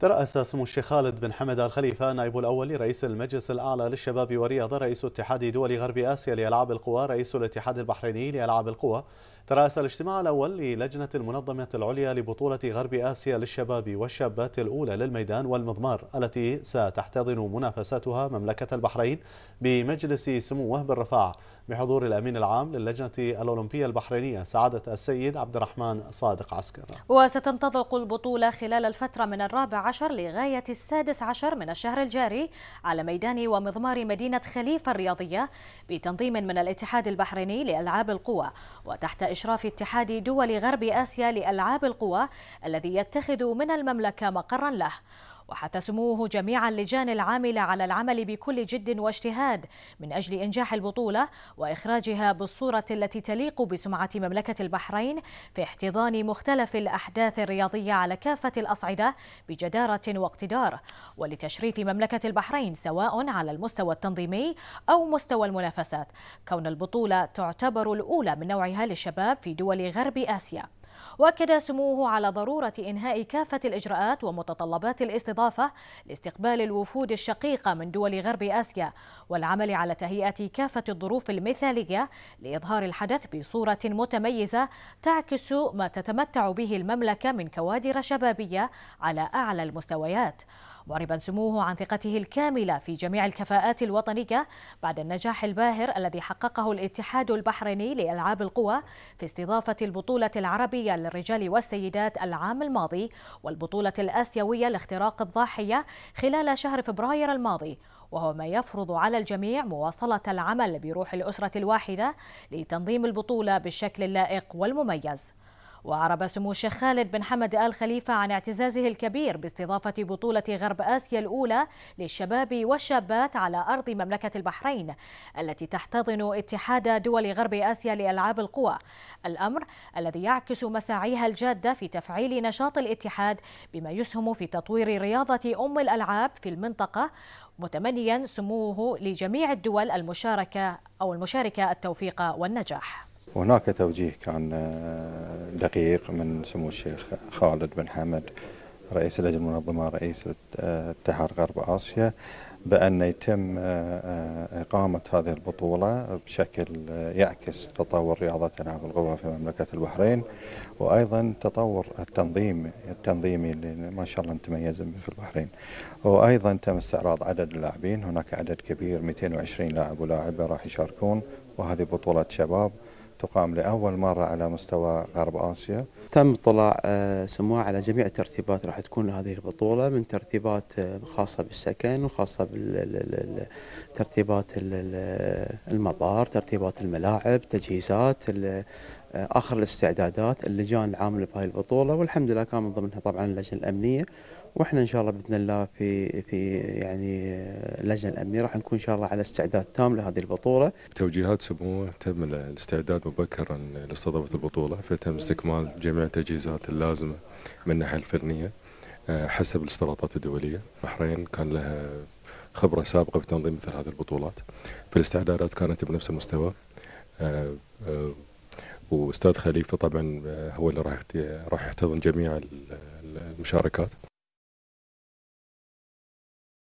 ترأس سمو الشيخ خالد بن حمد الخليفة نائب الأول لرئيس المجلس الأعلى للشباب والرياضة رئيس اتحاد دول غرب آسيا لألعاب القوى رئيس الاتحاد البحريني لألعاب القوى ترأس الاجتماع الأول للجنة المنظمة العليا لبطولة غرب آسيا للشباب والشابات الأولى للميدان والمضمار التي ستحتضن منافستها مملكة البحرين بمجلس سموه بالرفاع بحضور الأمين العام للجنة الأولمبية البحرينية سعادة السيد عبد الرحمن صادق عسكر وستنطلق البطولة خلال الفترة من الرابع عشر لغاية السادس عشر من الشهر الجاري على ميدان ومضمار مدينة خليفة الرياضية بتنظيم من الاتحاد البحريني لألعاب القوى وتحت إشراف اتحاد دول غرب آسيا لألعاب القوى الذي يتخذ من المملكة مقرا له وحتى سموه جميع اللجان العاملة على العمل بكل جد واجتهاد من أجل إنجاح البطولة وإخراجها بالصورة التي تليق بسمعة مملكة البحرين في احتضان مختلف الأحداث الرياضية على كافة الأصعدة بجدارة واقتدار ولتشريف مملكة البحرين سواء على المستوى التنظيمي أو مستوى المنافسات كون البطولة تعتبر الأولى من نوعها للشباب في دول غرب آسيا واكد سموه على ضروره انهاء كافه الاجراءات ومتطلبات الاستضافه لاستقبال الوفود الشقيقه من دول غرب اسيا والعمل على تهيئه كافه الظروف المثاليه لاظهار الحدث بصوره متميزه تعكس ما تتمتع به المملكه من كوادر شبابيه على اعلى المستويات ورب سموه عن ثقته الكاملة في جميع الكفاءات الوطنية بعد النجاح الباهر الذي حققه الاتحاد البحريني لألعاب القوى في استضافة البطولة العربية للرجال والسيدات العام الماضي والبطولة الآسيوية لاختراق الضاحية خلال شهر فبراير الماضي وهو ما يفرض على الجميع مواصلة العمل بروح الأسرة الواحدة لتنظيم البطولة بالشكل اللائق والمميز وعرب سمو الشيخ خالد بن حمد آل خليفة عن اعتزازه الكبير باستضافة بطولة غرب آسيا الأولى للشباب والشابات على أرض مملكة البحرين التي تحتضن اتحاد دول غرب آسيا لألعاب القوى الأمر الذي يعكس مساعيها الجادة في تفعيل نشاط الاتحاد بما يسهم في تطوير رياضة أم الألعاب في المنطقة متمنيا سموه لجميع الدول المشاركة أو المشاركة التوفيق والنجاح هناك توجيه كان آه، دقيق من سمو الشيخ خالد بن حمد رئيس اللجنة المنظمة رئيس اتحاد غرب آسيا بأن يتم آه، آه، إقامة هذه البطولة بشكل آه، يعكس تطور رياضة ألعاب القوى في مملكة البحرين وأيضا تطور التنظيم التنظيمي اللي ما شاء الله نتميز به في البحرين وأيضا تم استعراض عدد اللاعبين هناك عدد كبير 220 لاعب ولاعبة راح يشاركون وهذه بطولة شباب تقام لأول مرة على مستوى غرب آسيا تم اطلاع آه، سموه على جميع الترتيبات راح تكون هذه البطولة من ترتيبات آه، خاصة بالسكن وخاصة بالترتيبات المطار ترتيبات الملاعب تجهيزات آه، اخر الاستعدادات اللجان العامله بهاي البطوله والحمد لله كان من ضمنها طبعا اللجنه الامنيه واحنا ان شاء الله باذن الله في في يعني آه، اللجنه الامنيه راح نكون ان شاء الله على استعداد تام لهذه البطوله. توجيهات سموه تم الاستعداد مبكرا لاستضافه البطوله فتم استكمال جميع التجهيزات اللازمه من الناحيه الفنيه آه، حسب الاشتراطات الدوليه، البحرين كان لها خبره سابقه في تنظيم مثل هذه البطولات فالاستعدادات كانت بنفس المستوى واستاذ خليفه طبعا آه، هو اللي راح راح يحتضن جميع المشاركات